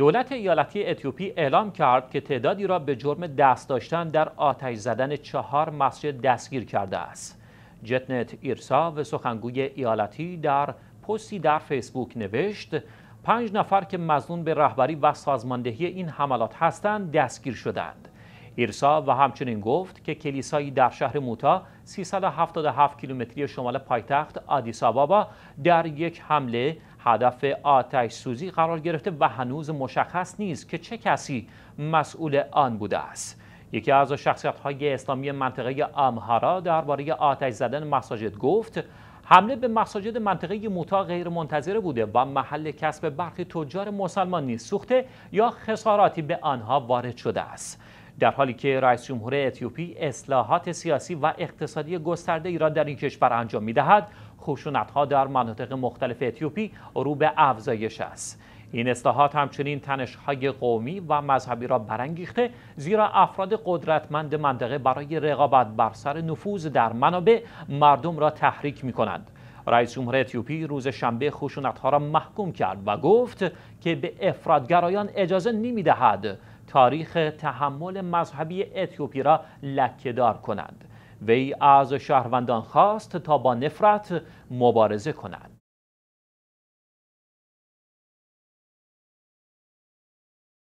دولت ایالتی اتیوپی اعلام کرد که تعدادی را به جرم دست داشتن در آتش زدن چهار مسجد دستگیر کرده است. جتنت ایرسا و سخنگوی ایالتی در پستی در فیسبوک نوشت پنج نفر که مزنون به رهبری و سازماندهی این حملات هستند دستگیر شدند. ایرسا و همچنین گفت که کلیسایی در شهر موتا 377 کیلومتری شمال پایتخت آدیس آبابا در یک حمله هدف آتش سوزی قرار گرفته و هنوز مشخص نیست که چه کسی مسئول آن بوده است یکی از شخصیت های اسلامی منطقه آمهارا درباره آتش زدن مساجد گفت حمله به مساجد منطقه موتا غیر منتظره بوده و محل کسب برخی تجار مسلمان نیز سوخته یا خساراتی به آنها وارد شده است در حالی که رئیس جمهور اتیوپی اصلاحات سیاسی و اقتصادی گسترده ای را در این کشور انجام می دهد ها در مناطق مختلف اتیوپی رو به افزایش است این اصلاحات همچنین تنش های قومی و مذهبی را برانگیخته زیرا افراد قدرتمند منطقه برای رقابت بر سر نفوذ در منابع مردم را تحریک می کنند رئیس جمهور اتیوپی روز شنبه خشونت ها را محکوم کرد و گفت که به افرادگرایان اجازه نمی دهد تاریخ تحمل مذهبی اتیوپی را لکهدار کنند وی از شهروندان خواست تا با نفرت مبارزه کنند